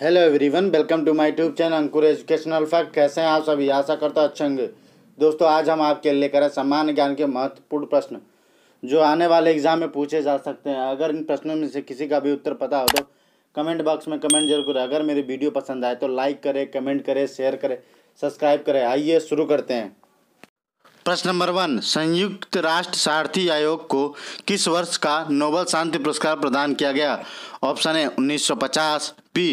hello everyone welcome to my tube channel Ankur educational fact कैसे हैं आप सभी आशा करता अच्छे होंगे दोस्तों आज हम आपके लेकर आए सामान्य ज्ञान के महत्वपूर्ण प्रश्न जो आने वाले एग्जाम में पूछे जा सकते हैं अगर इन प्रश्नों में से किसी का भी उत्तर पता हो तो कमेंट बॉक्स में कमेंट जरूर करें अगर मेरी वीडियो पसंद आए तो लाइक करें कमेंट करें शेयर करें सब्सक्राइब करें आइए शुरू करते हैं प्रश्न नंबर वन संयुक्त राष्ट्र सारथी आयोग को किस वर्ष का नोबल शांति पुरस्कार प्रदान किया गया ऑप्शन है 1950 पी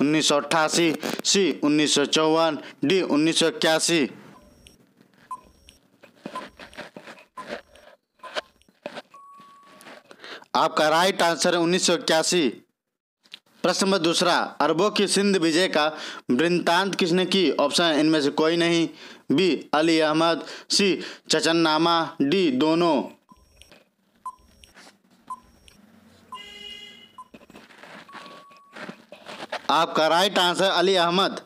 उन्नीस सौ अट्ठासी सी उन्नीस सौ चौवन डी उन्नीस सौ इक्यासी आपका राइट आंसर है उन्नीस सौ इक्यासी प्रश्न नंबर दूसरा अरबों की सिंध विजय का वृत्तांत किसने की ऑप्शन इनमें से कोई नहीं B Ali Ahmad C Chachnama D दोनों आपका राइट आंसर अली अहमद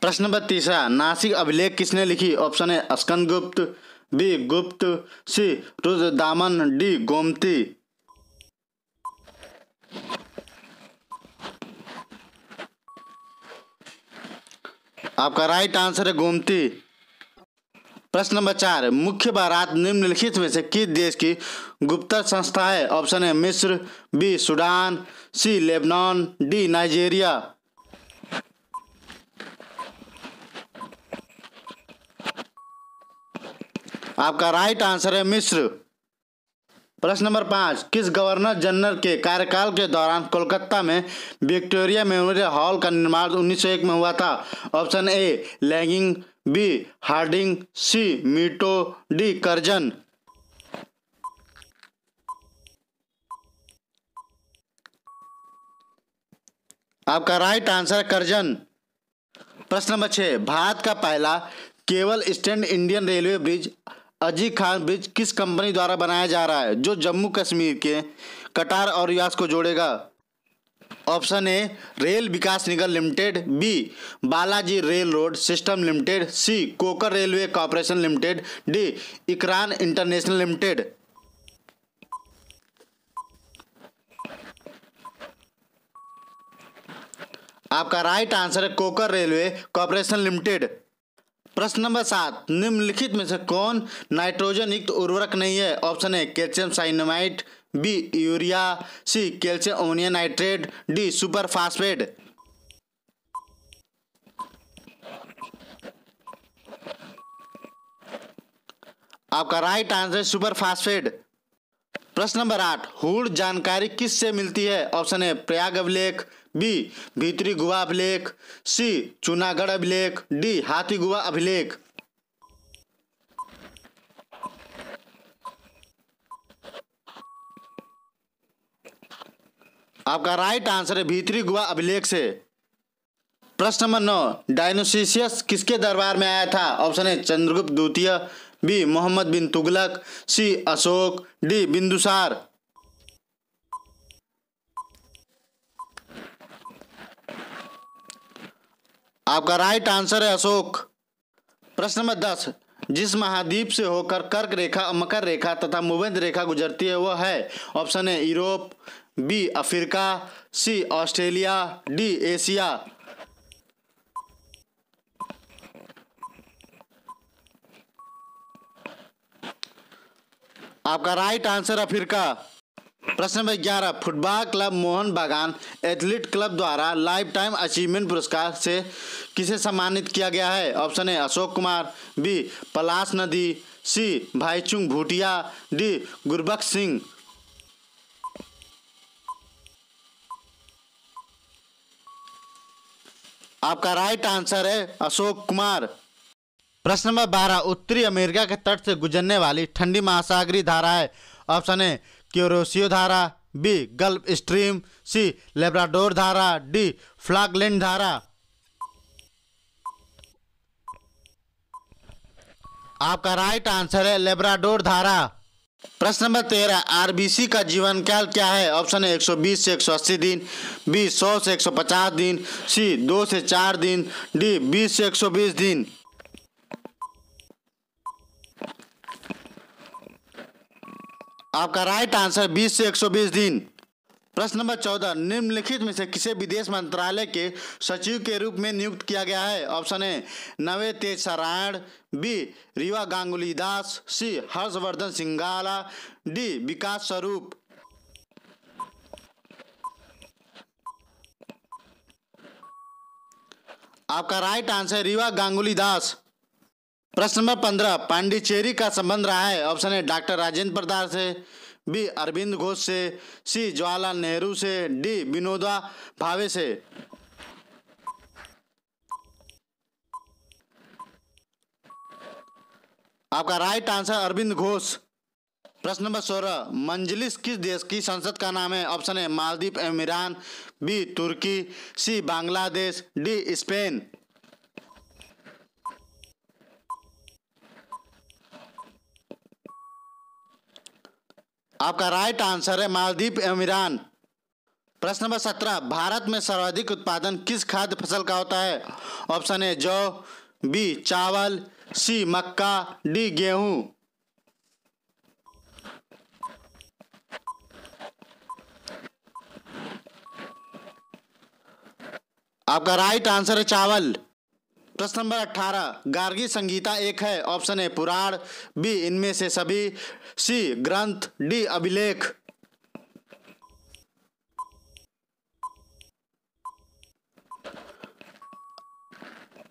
प्रश्न नंबर तीसरा नासिक अभिलेख किसने लिखी ऑप्शन है अस्कंद गुप्त बी गुप्त सी रुद्रदामन डी गोमती आपका राइट आंसर है गोमती प्रश्न नंबर चार मुख्य बारात निम्नलिखित में से किस देश की गुप्त संस्था है ऑप्शन है मिस्र B Sudan C Lebanon D Nigeria आपका राइट आंसर है मिस्र प्रश्न नंबर पाँच किस गवर्नर जनरल के कार्यकाल के दौरान कोलकाता में विक्टोरिया मेमोरियल हॉल का निर्माण 1901 में हुआ था ऑप्शन ए लैंगिंग B Harding C Minto D Curzon आपका राइट आंसर करजन प्रश्न नंबर छह भारत का पहला केवल स्टैंड इंडियन रेलवे ब्रिज अजी खान ब्रिज किस कंपनी द्वारा बनाया जा रहा है जो जम्मू कश्मीर के कटार और रियाज को जोड़ेगा option A rail Vikas Nigam limited B Balaji rail road system limited C कोकर रेलवे कॉरपोरेशन लिमिटेड डी इकरान इंटरनेशनल लिमिटेड आपका राइट आंसर है कोकर रेलवे कॉरपोरेशन लिमिटेड प्रश्न नंबर सात निम्नलिखित में से कौन नाइट्रोजन युक्त उर्वरक नहीं है option A calcium cyanamide B urea C calcium ammonium nitrate D super phosphate आपका राइट आंसर सुपर फास्फेट प्रश्न नंबर आठ हूड़ जानकारी किससे मिलती है ऑप्शन ए प्रयाग अभिलेख बी भीतरी गुवा अभिलेख सी चूनागढ़ अभिलेख डी हाथी गुवा अभिलेख आपका राइट आंसर है भीतरी गुवा अभिलेख से प्रश्न नंबर नौ डायनोसिसियस किसके दरबार में आया था ऑप्शन है चंद्रगुप्त द्वितीय B Mohammad bin Tughlaq C Ashok D Bindusara आपका राइट आंसर है अशोक प्रश्न नंबर दस जिस महाद्वीप से होकर कर्क रेखा मकर रेखा तथा मुबंध रेखा गुजरती है वह है ऑप्शन है Europe B Africa C Australia D Asia आपका राइट आंसर अफ्रीका प्रश्न नंबर ग्यारह football club Mohun Bagan athlete club द्वारा लाइफ टाइम अचीवमेंट पुरस्कार से किसे सम्मानित किया गया है option A Ashok Kumar B Palash Nandi C Bhaichung Bhutia D Gurbaksh Singh आपका राइट आंसर है अशोक कुमार प्रश्न नंबर बारह उत्तरी अमेरिका के तट से गुजरने वाली ठंडी महासागरी धारा है ऑप्शन ए क्यूरोसियो धारा B Gulf Stream C Labrador धारा डी फ्लागलैंड धारा आपका राइट आंसर है लेब्राडोर धारा प्रश्न नंबर तेरह आरबीसी का जीवन काल क्या है ऑप्शन है 120 से 180 दिन बी 100 से 150 दिन सी 2 से 4 दिन डी 20 से 120 दिन आपका राइट आंसर 20 से 120 दिन प्रश्न नंबर चौदह निम्नलिखित में से किसे विदेश मंत्रालय के सचिव के रूप में नियुक्त किया गया है option A Navtej Sarna B Riva Ganguly Das C Harshvardhan Shringla D Vikas Swarup आपका राइट आंसर रीवा गांगुली दास प्रश्न नंबर पंद्रह पांडिचेरी का संबंध रहा है ऑप्शन है डॉक्टर राजेंद्र प्रदार से बी अरविंद घोष से सी जवाहरलाल नेहरू से डी विनोदा भावे से आपका राइट आंसर अरविंद घोष प्रश्न नंबर सोलह मंजलिस किस देश की संसद का नाम है ऑप्शन है मालदीप एवं Iran B Turkey C Bangladesh D Spain आपका राइट आंसर है मालदीप एवं ईरान प्रश्न नंबर सत्रह भारत में सर्वाधिक उत्पादन किस खाद्य फसल का होता है ऑप्शन ए जौ बी चावल सी मक्का डी गेहूं आपका राइट आंसर है चावल प्रश्न नंबर अठारह गार्गी संगीता एक है ऑप्शन ए पुराण बी इनमें से सभी सी ग्रंथ डी अभिलेख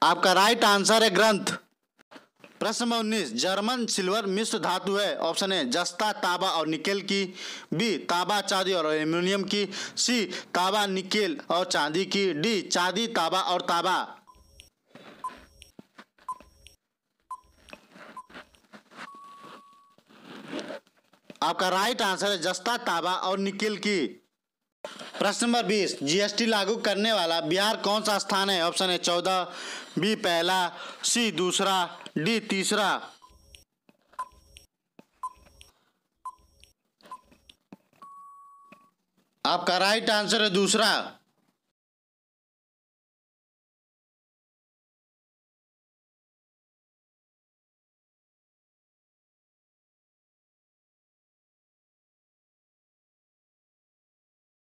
आपका राइट आंसर है ग्रंथ प्रश्न नंबर उन्नीस जर्मन सिल्वर मिश्र धातु है ऑप्शन ए जस्ता ताबा और निकेल की बी ताबा चांदी और एल्यूमिनियम की सी ताबा निकेल और चांदी की डी चांदी ताबा और ताबा आपका राइट आंसर है जस्ता ताबा और निकिल की प्रश्न नंबर बीस जीएसटी लागू करने वाला बिहार कौन सा स्थान है ऑप्शन है चौदह बी पहला सी दूसरा डी तीसरा आपका राइट आंसर है दूसरा